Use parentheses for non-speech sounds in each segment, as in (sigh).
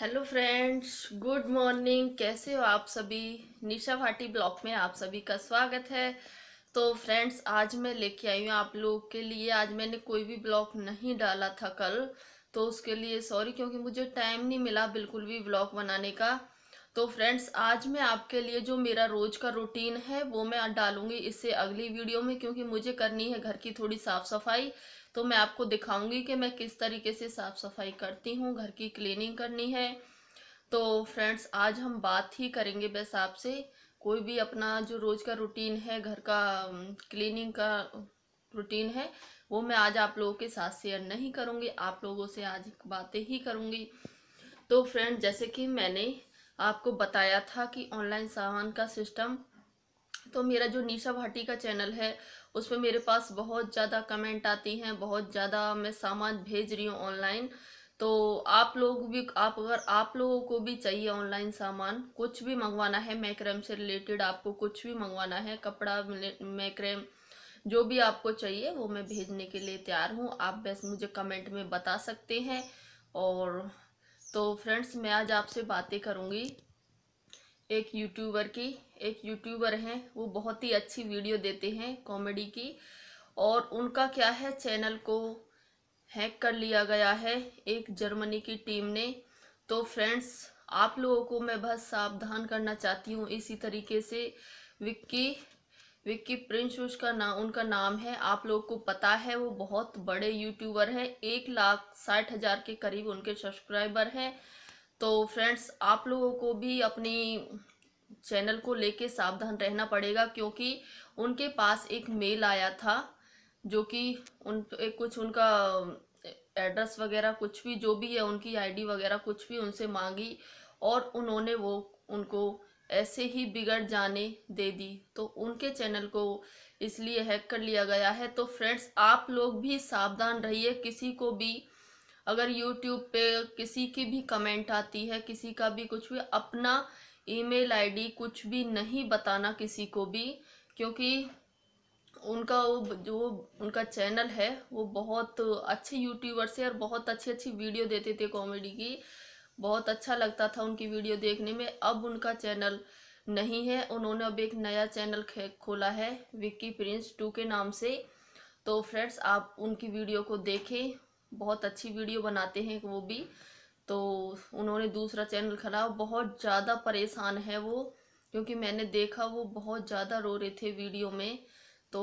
hello friends good morning कैसे हो आप सभी निशा भाटी ब्लॉक में आप सभी का स्वागत है तो फ्रेंड्स आज मैं लेके आई हूँ आप लोग के लिए आज मैंने कोई भी ब्लॉक नहीं डाला था कल तो उसके लिए सॉरी क्योंकि मुझे टाइम नहीं मिला बिल्कुल भी ब्लॉक बनाने का तो फ्रेंड्स आज मैं आपके लिए जो मेरा रोज़ का रूटीन है वो मैं डालूँगी इससे अगली वीडियो में क्योंकि मुझे करनी है घर की थोड़ी साफ़ सफाई तो मैं आपको दिखाऊंगी कि मैं किस तरीके से साफ़ सफाई करती हूँ घर की क्लीनिंग करनी है तो फ्रेंड्स आज हम बात ही करेंगे बस आपसे कोई भी अपना जो रोज़ का रूटीन है घर का क्लीनिंग का रूटीन है वो मैं आज आप लोगों के साथ शेयर नहीं करूँगी आप लोगों से आज बातें ही करूँगी तो फ्रेंड जैसे कि मैंने आपको बताया था कि ऑनलाइन सामान का सिस्टम तो मेरा जो निशा भाटी का चैनल है उसमें मेरे पास बहुत ज़्यादा कमेंट आती हैं बहुत ज़्यादा मैं सामान भेज रही हूँ ऑनलाइन तो आप लोग भी आप अगर आप लोगों को भी चाहिए ऑनलाइन सामान कुछ भी मंगवाना है मैक्रेम से रिलेटेड आपको कुछ भी मंगवाना है कपड़ा मैक्रेम जो भी आपको चाहिए वो मैं भेजने के लिए तैयार हूँ आप बस मुझे कमेंट में बता सकते हैं और तो फ्रेंड्स मैं आज आपसे बातें करूँगी एक यूट्यूबर की एक यूट्यूबर हैं वो बहुत ही अच्छी वीडियो देते हैं कॉमेडी की और उनका क्या है चैनल को हैक कर लिया गया है एक जर्मनी की टीम ने तो फ्रेंड्स आप लोगों को मैं बस सावधान करना चाहती हूँ इसी तरीके से विक्की विक्की प्रिंस उसका नाम उनका नाम है आप लोगों को पता है वो बहुत बड़े यूट्यूबर हैं एक लाख साठ हज़ार के करीब उनके सब्सक्राइबर हैं तो फ्रेंड्स आप लोगों को भी अपनी चैनल को लेके सावधान रहना पड़ेगा क्योंकि उनके पास एक मेल आया था जो कि उन एक कुछ उनका एड्रेस वगैरह कुछ भी जो भी है उनकी आईडी वगैरह कुछ भी उनसे मांगी और उन्होंने वो उनको ऐसे ही बिगड़ जाने दे दी तो उनके चैनल को इसलिए हैक कर लिया गया है तो फ्रेंड्स आप लोग भी सावधान रहिए किसी को भी अगर यूट्यूब पे किसी की भी कमेंट आती है किसी का भी कुछ भी अपना ईमेल आईडी कुछ भी नहीं बताना किसी को भी क्योंकि उनका वो जो उनका चैनल है वो बहुत अच्छे यूट्यूबर से और बहुत अच्छी अच्छी वीडियो देते थे कॉमेडी की बहुत अच्छा लगता था उनकी वीडियो देखने में अब उनका चैनल नहीं है उन्होंने अब एक नया चैनल खोला है विक्की प्रिंस टू के नाम से तो फ्रेंड्स आप उनकी वीडियो को देखें बहुत अच्छी वीडियो बनाते हैं वो भी तो उन्होंने दूसरा चैनल खड़ा बहुत ज़्यादा परेशान है वो क्योंकि मैंने देखा वो बहुत ज़्यादा रो रहे थे वीडियो में तो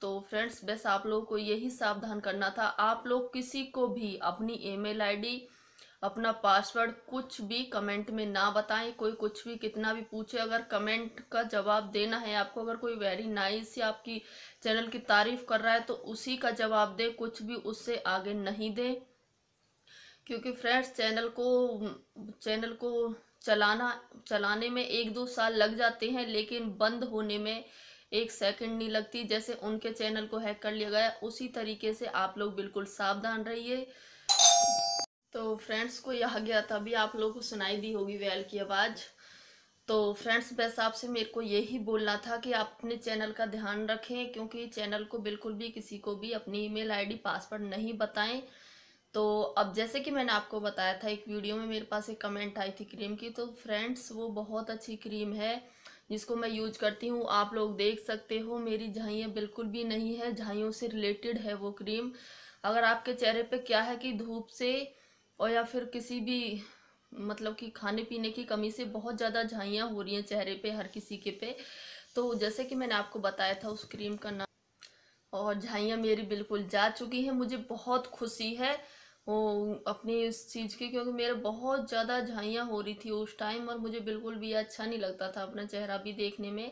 तो फ्रेंड्स बस आप लोगों को यही सावधान करना था आप लोग किसी को भी अपनी ईमेल आईडी अपना पासवर्ड कुछ भी कमेंट में ना बताएं कोई कुछ भी कितना भी पूछे अगर कमेंट का जवाब देना है आपको अगर कोई वेरी नाइस या आपकी चैनल की तारीफ़ कर रहा है तो उसी का जवाब दे कुछ भी उससे आगे नहीं दे क्योंकि फ्रेंड्स चैनल को चैनल को चलाना चलाने में एक दो साल लग जाते हैं लेकिन बंद होने में एक सेकंड नहीं लगती जैसे उनके चैनल को हैक कर लिया गया उसी तरीके से आप लोग बिल्कुल सावधान रहिए तो फ्रेंड्स को यह गया था अभी आप लोगों को सुनाई दी होगी वैल की आवाज़ तो फ्रेंड्स बस आपसे मेरे को यही बोलना था कि आप अपने चैनल का ध्यान रखें क्योंकि चैनल को बिल्कुल भी किसी को भी अपनी ईमेल आईडी पासवर्ड नहीं बताएं तो अब जैसे कि मैंने आपको बताया था एक वीडियो में मेरे पास एक कमेंट आई थी क्रीम की तो फ्रेंड्स वो बहुत अच्छी क्रीम है जिसको मैं यूज करती हूँ आप लोग देख सकते हो मेरी झाइयाँ बिल्कुल भी नहीं है झाइयों से रिलेटेड है वो क्रीम अगर आपके चेहरे पर क्या है कि धूप से और या फिर किसी भी मतलब कि खाने पीने की कमी से बहुत ज़्यादा झाइयाँ हो रही हैं चेहरे पे हर किसी के पे तो जैसे कि मैंने आपको बताया था उस क्रीम का नाम और झाइयाँ मेरी बिल्कुल जा चुकी हैं मुझे बहुत खुशी है वो अपनी इस चीज़ की क्योंकि मेरे बहुत ज़्यादा झाइयाँ हो रही थी उस टाइम और मुझे बिल्कुल भी अच्छा नहीं लगता था अपना चेहरा भी देखने में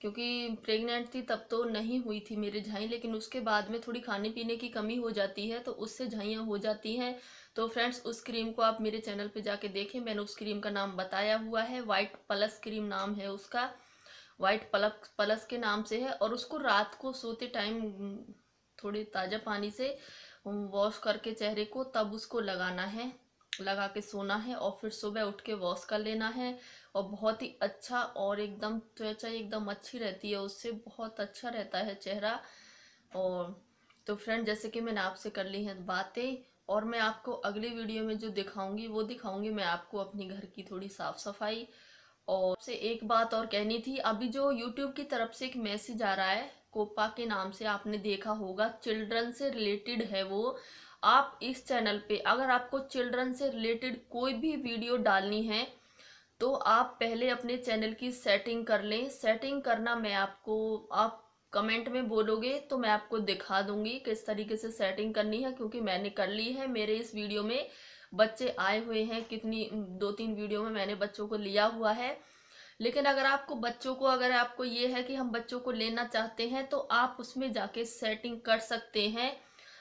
क्योंकि प्रेग्नेंट थी तब तो नहीं हुई थी मेरे झाई लेकिन उसके बाद में थोड़ी खाने पीने की कमी हो जाती है तो उससे झाइयाँ हो जाती हैं तो फ्रेंड्स उस क्रीम को आप मेरे चैनल पे जाके देखें मैंने उस क्रीम का नाम बताया हुआ है वाइट प्लस क्रीम नाम है उसका वाइट प्लस प्लस के नाम से है और उसको रात को सोते टाइम थोड़े ताज़ा पानी से वॉश करके चेहरे को तब उसको लगाना है लगा के सोना है और फिर सुबह उठ के वॉश कर लेना है और बहुत ही अच्छा और एकदम त्वचा एकदम अच्छी रहती है उससे बहुत अच्छा रहता है चेहरा और तो फ्रेंड जैसे कि मैंने आपसे कर ली है बातें और मैं आपको अगले वीडियो में जो दिखाऊंगी वो दिखाऊंगी मैं आपको अपने घर की थोड़ी साफ़ सफाई और से एक बात और कहनी थी अभी जो यूट्यूब की तरफ से एक मैसेज आ रहा है कोपा के नाम से आपने देखा होगा चिल्ड्रन से रिलेटेड है वो आप इस चैनल पे अगर आपको चिल्ड्रन से रिलेटेड कोई भी वीडियो डालनी है तो आप पहले अपने चैनल की सेटिंग कर लें सेटिंग करना मैं आपको आप कमेंट में बोलोगे तो मैं आपको दिखा दूंगी किस तरीके से सेटिंग करनी है क्योंकि मैंने कर ली है मेरे इस वीडियो में बच्चे आए हुए हैं कितनी दो तीन वीडियो में मैंने बच्चों को लिया हुआ है लेकिन अगर आपको बच्चों को अगर आपको ये है कि हम बच्चों को लेना चाहते हैं तो आप उसमें जाके सेटिंग कर सकते हैं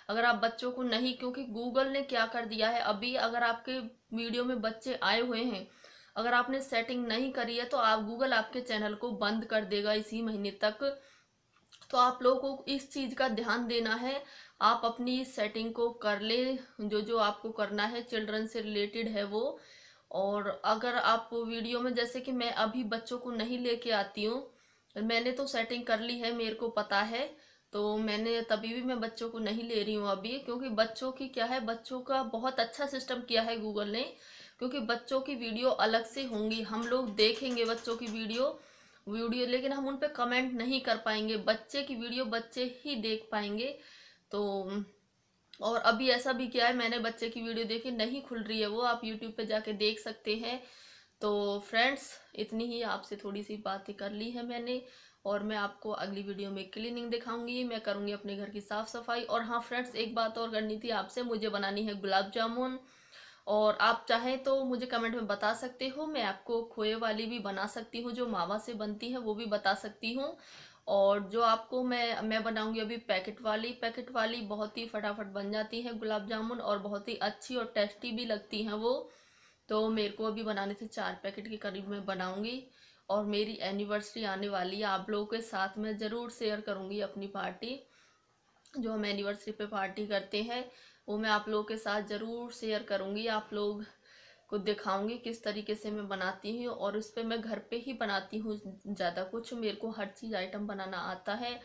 अगर आप बच्चों को नहीं क्योंकि गूगल ने क्या कर दिया है अभी अगर आपके वीडियो में बच्चे आए हुए हैं अगर आपने सेटिंग नहीं करी है तो आप गूगल आपके चैनल को बंद कर देगा इसी महीने तक तो आप लोगों को इस चीज़ का ध्यान देना है आप अपनी सेटिंग को कर ले जो जो आपको करना है चिल्ड्रन से रिलेटेड है वो और अगर आप वीडियो में जैसे कि मैं अभी बच्चों को नहीं लेके आती हूँ मैंने तो सेटिंग कर ली है मेरे को पता है तो मैंने तभी भी मैं बच्चों को नहीं ले रही हूँ अभी क्योंकि बच्चों की क्या है बच्चों का बहुत अच्छा सिस्टम किया है गूगल ने क्योंकि बच्चों की वीडियो अलग से होंगी हम लोग देखेंगे बच्चों की वीडियो वीडियो लेकिन हम उन पर कमेंट नहीं कर पाएंगे बच्चे की वीडियो बच्चे ही देख पाएंगे तो और अभी ऐसा भी किया है मैंने बच्चे की वीडियो देखी नहीं खुल रही है वो आप यूट्यूब पे जाके देख सकते हैं तो फ्रेंड्स इतनी ही आपसे थोड़ी सी बातें कर ली है मैंने और मैं आपको अगली वीडियो में क्लीनिंग दिखाऊंगी मैं करूंगी अपने घर की साफ़ सफाई और हाँ फ्रेंड्स एक बात और करनी थी आपसे मुझे बनानी है गुलाब जामुन और आप चाहें तो मुझे कमेंट में बता सकते हो मैं आपको खोए वाली भी बना सकती हूँ जो मावा से बनती है वो भी बता सकती हूँ और जो आपको मैं मैं बनाऊंगी अभी पैकेट वाली पैकेट वाली बहुत ही फटाफट बन जाती है गुलाब जामुन और बहुत ही अच्छी और टेस्टी भी लगती हैं वो तो मेरे को अभी बनाने थे चार पैकेट के करीब मैं बनाऊंगी और मेरी एनिवर्सरी आने वाली है आप लोगों के साथ मैं ज़रूर शेयर करूंगी अपनी पार्टी जो हम एनिवर्सरी पे पार्टी करते हैं वो मैं आप लोगों के साथ ज़रूर शेयर करूँगी आप लोग को दिखाऊंगी किस तरीके से मैं बनाती हूँ और उस पर मैं घर पे ही बनाती हूँ ज़्यादा कुछ मेरे को हर चीज़ आइटम बनाना आता है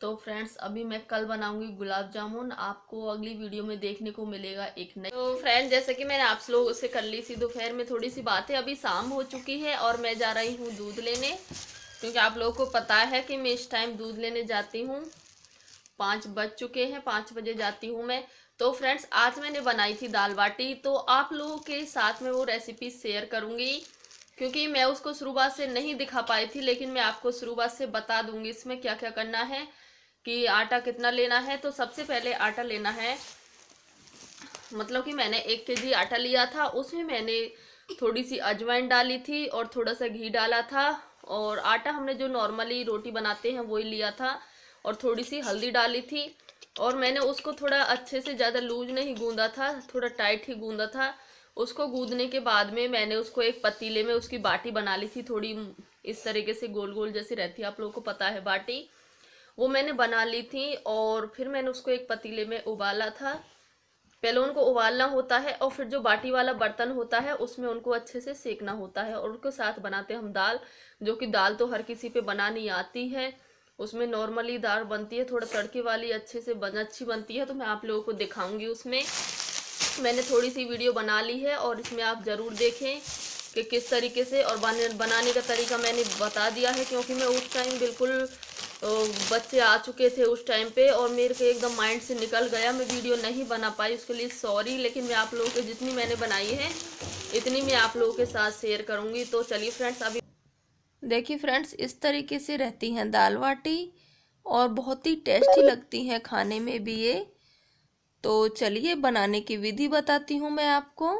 तो फ्रेंड्स अभी मैं कल बनाऊंगी गुलाब जामुन आपको अगली वीडियो में देखने को मिलेगा एक नई तो फ्रेंड्स जैसे कि मैंने आप लोगों से कर ली थी दोपहर में थोड़ी सी बातें अभी शाम हो चुकी है और मैं जा रही हूँ दूध लेने क्योंकि आप लोगों को पता है कि मैं इस टाइम दूध लेने जाती हूँ पाँच बज चुके हैं पाँच बजे जाती हूँ मैं तो फ्रेंड्स आज मैंने बनाई थी दाल बाटी तो आप लोगों के साथ में वो रेसिपी शेयर करूँगी क्योंकि मैं उसको शुरुआत से नहीं दिखा पाई थी लेकिन मैं आपको शुरुआत से बता दूंगी इसमें क्या क्या करना है कि आटा कितना लेना है तो सबसे पहले आटा लेना है मतलब कि मैंने एक के जी आटा लिया था उसमें मैंने थोड़ी सी अजवाइन डाली थी और थोड़ा सा घी डाला था और आटा हमने जो नॉर्मली रोटी बनाते हैं वही लिया था और थोड़ी सी हल्दी डाली थी और मैंने उसको थोड़ा अच्छे से ज़्यादा लूज नहीं गूंदा था थोड़ा टाइट ही गूंदा था उसको गूंदने के बाद में मैंने उसको एक पतीले में उसकी बाटी बना ली थी थोड़ी इस तरीके से गोल गोल जैसी रहती है आप लोगों को पता है बाटी वो मैंने बना ली थी और फिर मैंने उसको एक पतीले में उबाला था पहले उनको उबालना होता है और फिर जो बाटी वाला बर्तन होता है उसमें उनको अच्छे से सेकना होता है और उनके साथ बनाते हम दाल जो कि दाल तो हर किसी पे बनानी आती है उसमें नॉर्मली दाल बनती है थोड़ा तड़के वाली अच्छे से बन अच्छी बनती है तो मैं आप लोगों को दिखाऊंगी उसमें मैंने थोड़ी सी वीडियो बना ली है और इसमें आप ज़रूर देखें कि किस तरीके से और बनाने का तरीका मैंने बता दिया है क्योंकि मैं उस टाइम बिल्कुल बच्चे आ चुके थे उस टाइम पे और मेरे को एकदम माइंड से निकल गया मैं वीडियो नहीं बना पाई उसके लिए सॉरी लेकिन मैं आप लोगों के जितनी मैंने बनाई है इतनी मैं आप लोगों के साथ शेयर करूँगी तो चलिए फ्रेंड्स अभी देखिए फ्रेंड्स इस तरीके से रहती हैं दाल बाटी और बहुत ही टेस्टी लगती हैं खाने में भी ये तो चलिए बनाने की विधि बताती हूँ मैं आपको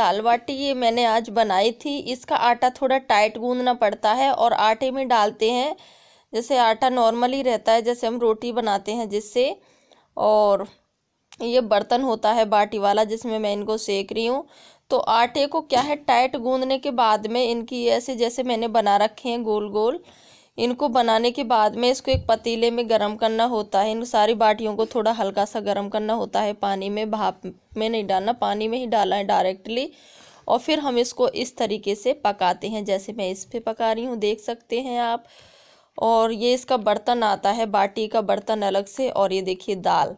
दाल बाटी ये मैंने आज बनाई थी इसका आटा थोड़ा टाइट गूंदना पड़ता है और आटे में डालते हैं जैसे आटा नॉर्मली रहता है जैसे हम रोटी बनाते हैं जिससे और ये बर्तन होता है बाटी वाला जिसमें मैं इनको सेक रही हूँ तो आटे को क्या है टाइट गूंदने के बाद में इनकी ऐसे जैसे मैंने बना रखे हैं गोल गोल इनको बनाने के बाद में इसको एक पतीले में गरम करना होता है इन सारी बाटियों को थोड़ा हल्का सा गरम करना होता है पानी में भाप में नहीं डालना पानी में ही डालना है डायरेक्टली और फिर हम इसको इस तरीके से पकाते हैं जैसे मैं इस पर पका रही हूँ देख सकते हैं आप और ये इसका बर्तन आता है बाटी का बर्तन अलग से और ये देखिए दाल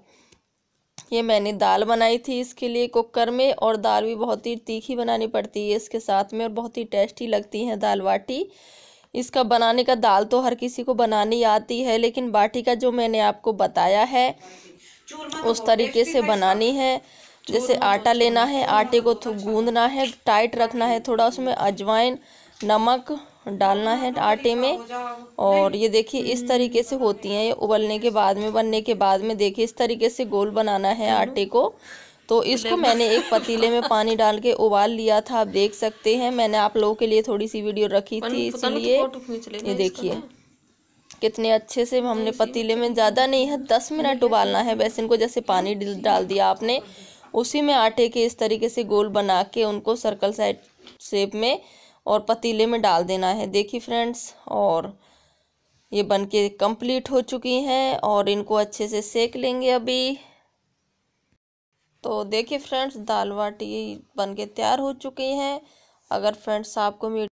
ये मैंने दाल बनाई थी इसके लिए कुकर में और दाल भी बहुत ही तीखी बनानी पड़ती है इसके साथ में और बहुत ही टेस्टी लगती है दाल बाटी इसका बनाने का दाल तो हर किसी को बनानी आती है लेकिन बाटी का जो मैंने आपको बताया है उस तरीके से बनानी है जैसे आटा तो लेना है आटे को तो गूंदना है टाइट रखना है थोड़ा उसमें अजवाइन नमक डालना है आटे में और ये देखिए इस तरीके से होती हैं ये उबलने के बाद में बनने के बाद में देखिए इस तरीके से गोल बनाना है आटे को तो इसको मैंने एक (laughs) पतीले में पानी डाल के उबाल लिया था आप देख सकते हैं मैंने आप लोगों के लिए थोड़ी सी वीडियो रखी थी तो इसलिए ये देखिए कितने अच्छे से हमने पतीले में ज़्यादा नहीं है दस मिनट उबालना है वैसे इनको जैसे पानी डाल दिया आपने उसी में आटे के इस तरीके से गोल बना के उनको सर्कल साइड शेप में और पतीले में डाल देना है देखिए फ्रेंड्स और ये बनके कंप्लीट हो चुकी हैं और इनको अच्छे से सेक लेंगे अभी तो देखिए फ्रेंड्स दाल बाटी बनके तैयार हो चुकी हैं अगर फ्रेंड्स आपको मीडिया